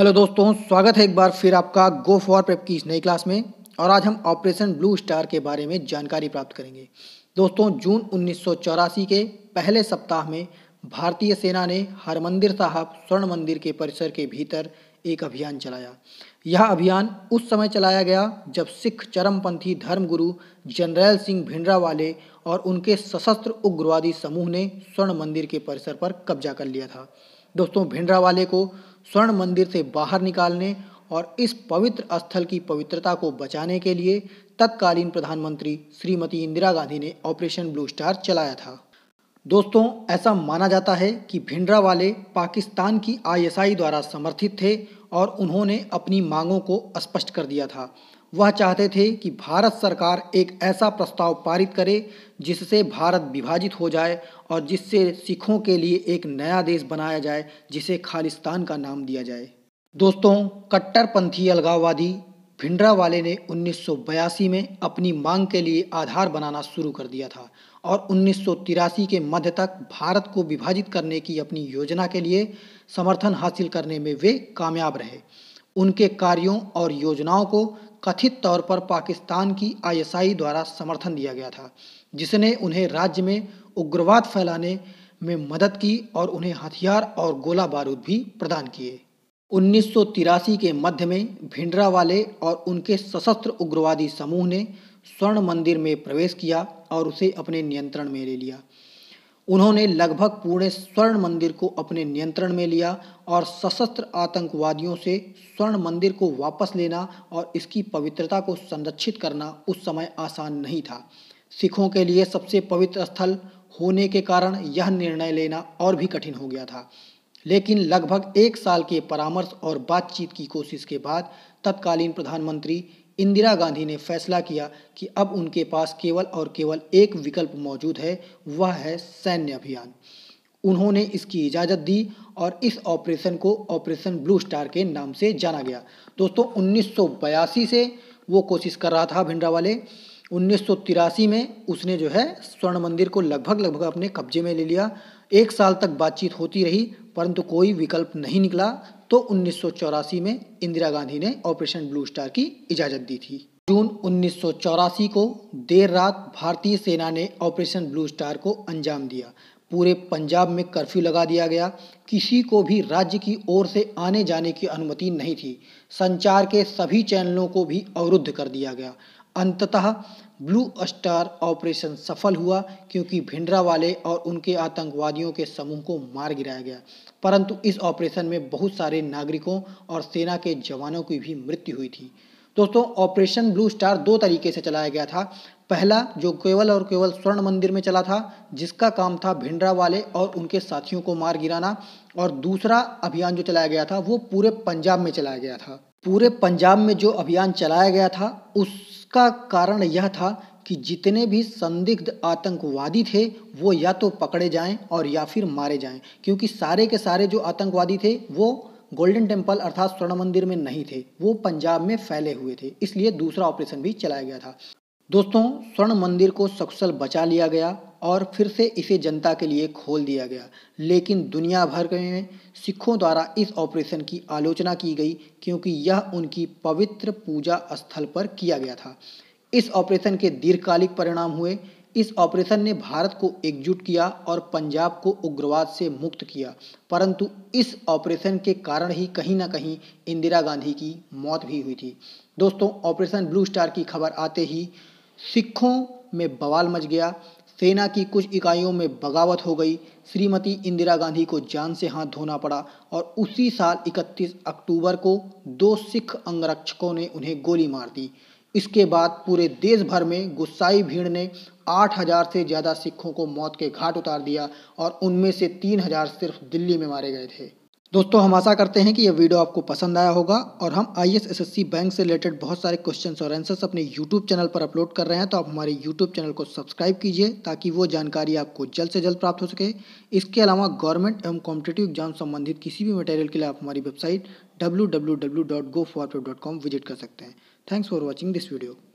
hello दोस्तों स्वागत है एक बार फिर आपका गो फॉर पेप की इस नई क्लास में और आज हम ऑपरेशन ब्लू स्टार के बारे में जानकारी प्राप्त करेंगे दोस्तों जून उन्नीस के पहले सप्ताह में भारतीय सेना ने हरमंदिर साहब स्वर्ण मंदिर के परिसर के भीतर एक अभियान चलाया यह अभियान उस समय चलाया गया जब सिख चरमपंथी धर्मगुरु जनरल सिंह भिंडरावाले और उनके सशस्त्र उग्रवादी समूह ने स्वर्ण मंदिर के परिसर पर कब्जा कर लिया था दोस्तों भिंडरावाले को स्वर्ण मंदिर से बाहर निकालने और इस पवित्र स्थल की पवित्रता को बचाने के लिए तत्कालीन प्रधानमंत्री श्रीमती इंदिरा गांधी ने ऑपरेशन ब्लू स्टार चलाया था दोस्तों ऐसा माना जाता है कि भिंडरा वाले पाकिस्तान की आईएसआई द्वारा समर्थित थे और उन्होंने अपनी मांगों को स्पष्ट कर दिया था वह चाहते थे कि भारत सरकार एक ऐसा प्रस्ताव पारित करे जिससे भारत विभाजित हो जाए और जिससे सिखों के लिए एक नया देश बनाया जाए जिसे खालिस्तान का नाम दिया जाए दोस्तों कट्टरपंथी अलगाववादी भिंडरा वाले ने 1982 में अपनी मांग के लिए आधार बनाना शुरू कर दिया था और उन्नीस के मध्य तक भारत को विभाजित करने की अपनी योजना के लिए समर्थन हासिल करने में वे कामयाब रहे उनके कार्यों और योजनाओं को कथित तौर पर पाकिस्तान की आईएसआई द्वारा समर्थन दिया गया था जिसने उन्हें राज्य में उग्रवाद फैलाने में मदद की और उन्हें हथियार और गोला बारूद भी प्रदान किए उन्नीस के मध्य में भिंडरा वाले और उनके सशस्त्र उग्रवादी समूह ने स्वर्ण मंदिर में प्रवेश किया और उसे अपने नियंत्रण में ले लिया उन्होंने लगभग पूरे स्वर्ण मंदिर को अपने नियंत्रण में लिया और सशस्त्र आतंकवादियों से स्वर्ण मंदिर को वापस लेना और इसकी पवित्रता को संरक्षित करना उस समय आसान नहीं था सिखों के लिए सबसे पवित्र स्थल होने के कारण यह निर्णय लेना और भी कठिन हो गया था लेकिन लगभग एक साल के परामर्श और बातचीत की कोशिश के बाद तत्कालीन प्रधानमंत्री इंदिरा गांधी ने फैसला किया कि अब उनके पास केवल और केवल एक विकल्प मौजूद है वह है सैन्य अभियान उन्होंने इसकी इजाज़त दी और इस ऑपरेशन को ऑपरेशन ब्लू स्टार के नाम से जाना गया दोस्तों उन्नीस से वो कोशिश कर रहा था भिंडरा वाले उन्नीस में उसने जो है स्वर्ण मंदिर को लगभग लगभग अपने कब्जे में ले लिया एक साल तक बातचीत होती रही परंतु कोई विकल्प नहीं निकला तो उन्नीस में इंदिरा गांधी ने ऑपरेशन ब्लू स्टार की इजाज़त दी थी जून उन्नीस को देर रात भारतीय सेना ने ऑपरेशन ब्लू स्टार को अंजाम दिया पूरे पंजाब में कर्फ्यू लगा दिया गया किसी को भी राज्य की ओर से आने जाने की अनुमति नहीं थी संचार के सभी चैनलों को भी अवरुद्ध कर दिया गया अंततः ब्लू स्टार ऑपरेशन सफल हुआ क्योंकि भिंडरा वाले और उनके आतंकवादियों के समूह को मार गिराया गया परंतु इस ऑपरेशन में बहुत सारे नागरिकों और सेना के जवानों की भी मृत्यु हुई थी दोस्तों ऑपरेशन ब्लू स्टार दो तरीके से चलाया गया था पहला जो केवल और केवल स्वर्ण मंदिर में चला था जिसका काम था भिंडरा वाले और उनके साथियों को मार गिराना और दूसरा अभियान जो चलाया गया था वो पूरे पंजाब में चलाया गया था पूरे पंजाब में जो अभियान चलाया गया था उस इसका कारण यह था कि जितने भी संदिग्ध आतंकवादी थे वो या तो पकड़े जाएं और या फिर मारे जाएं क्योंकि सारे के सारे जो आतंकवादी थे वो गोल्डन टेम्पल अर्थात स्वर्ण मंदिर में नहीं थे वो पंजाब में फैले हुए थे इसलिए दूसरा ऑपरेशन भी चलाया गया था दोस्तों स्वर्ण मंदिर को सक्सल बचा लिया गया और फिर से इसे जनता के लिए खोल दिया गया लेकिन दुनिया भर में सिखों द्वारा इस ऑपरेशन की आलोचना की गई क्योंकि यह उनकी पवित्र पूजा स्थल पर किया गया था इस ऑपरेशन के दीर्घकालिक परिणाम हुए इस ऑपरेशन ने भारत को एकजुट किया और पंजाब को उग्रवाद से मुक्त किया परंतु इस ऑपरेशन के कारण ही कहीं ना कहीं इंदिरा गांधी की मौत भी हुई थी दोस्तों ऑपरेशन ब्लू स्टार की खबर आते ही सिखों में बवाल मच गया सेना की कुछ इकाइयों में बगावत हो गई श्रीमती इंदिरा गांधी को जान से हाथ धोना पड़ा और उसी साल 31 अक्टूबर को दो सिख अंगरक्षकों ने उन्हें गोली मार दी इसके बाद पूरे देश भर में गुस्साई भीड़ ने 8000 से ज़्यादा सिखों को मौत के घाट उतार दिया और उनमें से 3000 सिर्फ दिल्ली में मारे गए थे दोस्तों हम आशा करते हैं कि यह वीडियो आपको पसंद आया होगा और हम I S S S C bank से रिलेटेड बहुत सारे क्वेश्चन और आंसर्स अपने यूट्यूब चैनल पर अपलोड कर रहे हैं तो आप हमारे यूट्यूब चैनल को सब्सक्राइब कीजिए ताकि वो जानकारी आपको जल्द से जल्द प्राप्त हो सके इसके अलावा गवर्नमेंट एवं कॉम्पिटेटिव एग्जाम संबंधित किसी भी मटेरियल के लिए आप हमारी website W W W dot dot go for visit कर सकते हैं thanks for watching this video